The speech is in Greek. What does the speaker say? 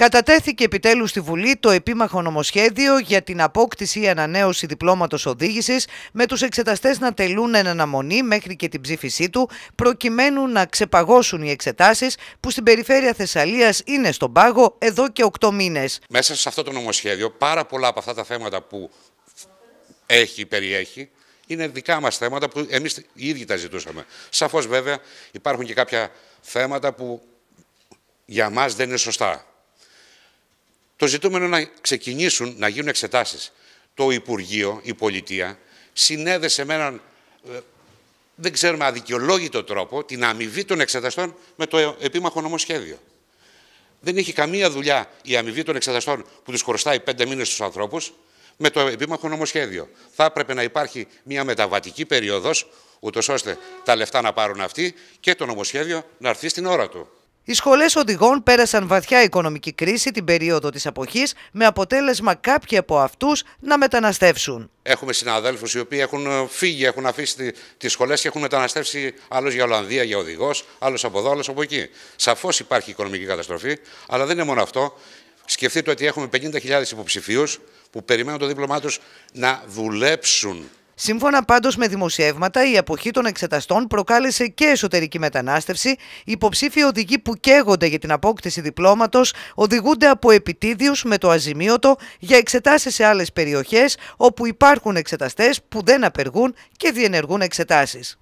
Κατατέθηκε επιτέλους στη Βουλή το επίμαχο νομοσχέδιο για την απόκτηση ή ανανέωση διπλώματος οδήγησης, με τους εξεταστές να τελούν εν αναμονή μέχρι και την ψήφισή του, προκειμένου να ξεπαγώσουν οι εξετάσεις που στην περιφέρεια Θεσσαλίας είναι στον πάγο εδώ και 8 μήνες. Μέσα σε αυτό το νομοσχέδιο, πάρα πολλά από αυτά τα θέματα που έχει, περιέχει, είναι δικά μας θέματα που εμείς οι ίδιοι τα ζητούσαμε. Σαφώς, βέβαια υπάρχουν και κάποια θέματα που για μας δεν είναι σωστά. Το ζητούμενο να ξεκινήσουν να γίνουν εξετάσεις. Το Υπουργείο, η Πολιτεία, συνέδεσε με έναν, ε, δεν ξέρουμε, αδικαιολόγητο τρόπο την αμοιβή των εξεταστών με το επίμαχο νομοσχέδιο. Δεν έχει καμία δουλειά η αμοιβή των εξεταστών που τους χρωστάει πέντε μήνες στους ανθρώπους με το επίμαχο νομοσχέδιο. Θα έπρεπε να υπάρχει μια μεταβατική περίοδος ούτως ώστε τα λεφτά να πάρουν αυτοί και το νομοσχέδιο να έρθει στην ώρα του. Οι σχολές οδηγών πέρασαν βαθιά οικονομική κρίση την περίοδο της αποχής, με αποτέλεσμα κάποιοι από αυτούς να μεταναστεύσουν. Έχουμε συναδέλφους οι οποίοι έχουν ε, φύγει, έχουν αφήσει τις σχολές και έχουν μεταναστεύσει άλλος για Ολλανδία για οδηγός, άλλος από εδώ, άλλος από εκεί. Σαφώς υπάρχει οικονομική καταστροφή, αλλά δεν είναι μόνο αυτό. Σκεφτείτε ότι έχουμε 50.000 υποψηφίους που περιμένουν το δίπλωμά τους να δουλέψουν Σύμφωνα πάντως με δημοσιεύματα, η αποχή των εξεταστών προκάλεσε και εσωτερική μετανάστευση. Υποψήφοι οδηγοί που καίγονται για την απόκτηση διπλώματος οδηγούνται από επιτίδιους με το αζημίωτο για εξετάσεις σε άλλες περιοχές όπου υπάρχουν εξεταστές που δεν απεργούν και διενεργούν εξετάσεις.